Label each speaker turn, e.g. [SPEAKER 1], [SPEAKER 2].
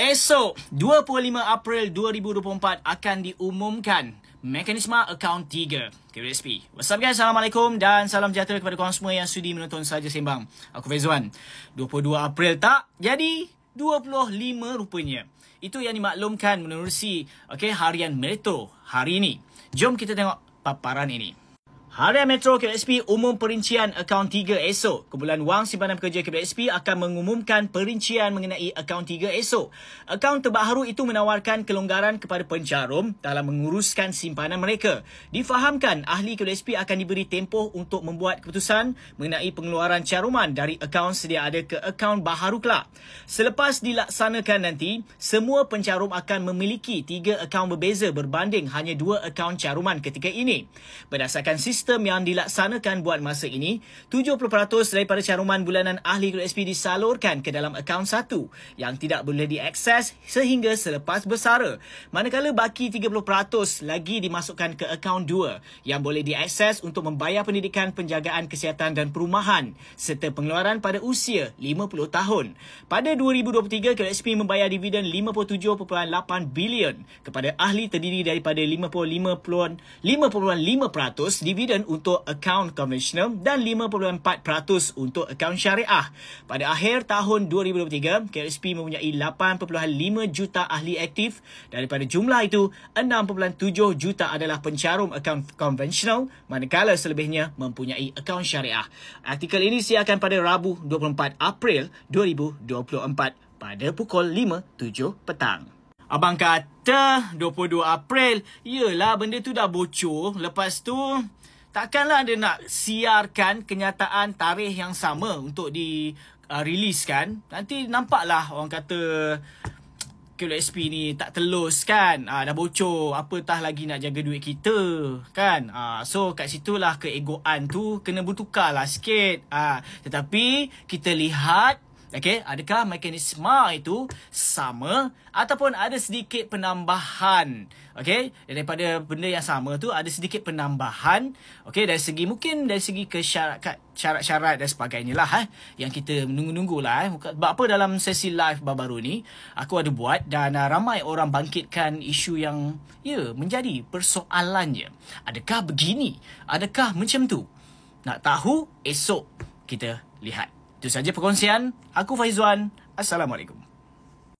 [SPEAKER 1] Esok 25 April 2024 akan diumumkan mekanisma akaun 3 KBSP. What's up guys? Assalamualaikum dan salam sejahtera kepada korang semua yang sudi menonton saja sembang. Aku Fezuan. 22 April tak? Jadi 25 rupanya. Itu yang dimaklumkan menerusi okay, harian Meto hari ini. Jom kita tengok paparan ini. Harian Metro KBSP umum perincian akaun 3 esok. Kumpulan wang simpanan pekerja KBSP akan mengumumkan perincian mengenai akaun 3 esok. Akaun terbaru itu menawarkan kelonggaran kepada pencarum dalam menguruskan simpanan mereka. Difahamkan ahli KBSP akan diberi tempoh untuk membuat keputusan mengenai pengeluaran caruman dari akaun sedia ada ke akaun baharu kelak. Selepas dilaksanakan nanti, semua pencarum akan memiliki 3 akaun berbeza berbanding hanya 2 akaun caruman ketika ini. Berdasarkan sistem sistem yang dilaksanakan buat masa ini, 70% daripada caruman bulanan ahli KSP disalurkan ke dalam akaun satu yang tidak boleh diakses sehingga selepas bersara. Manakala baki 30% lagi dimasukkan ke akaun dua yang boleh diakses untuk membayar pendidikan, penjagaan kesihatan dan perumahan serta pengeluaran pada usia 50 tahun. Pada 2023, KSP membayar dividen 57.8 bilion kepada ahli terdiri daripada 55.5% dividen 5% untuk akaun konvensional dan 5.4% untuk akaun syariah. Pada akhir tahun 2023, KSP mempunyai 8.5 juta ahli aktif. Daripada jumlah itu, 6.7 juta adalah pencarum akaun konvensional manakala selebihnya mempunyai akaun syariah. Artikel ini siarkan pada Rabu 24 April 2024 pada pukul 5.7 petang. Abang kata 22 April, yelah benda tu dah bocor. Lepas tu, takkanlah dia nak siarkan kenyataan tarikh yang sama untuk di uh, riliskan nanti nampaklah orang kata QLSP ni tak telus kan uh, dah bocor apatah lagi nak jaga duit kita kan uh, so kat situlah keegoan tu kena bertukarlah sikit uh, tetapi kita lihat Okay, adakah mekanisme itu sama ataupun ada sedikit penambahan? Okay, daripada benda yang sama tu ada sedikit penambahan. Okay, dari segi mungkin dari segi kesyarakat syarat-syarat dan sebagainya lah eh, yang kita menunggu-nunggu lah. Eh. Sebab apa dalam sesi live baru-baru ni, aku ada buat dan uh, ramai orang bangkitkan isu yang ya, yeah, menjadi persoalannya. Adakah begini? Adakah macam tu? Nak tahu? Esok kita lihat. Itu sahaja perkongsian. Aku Faizwan. Assalamualaikum.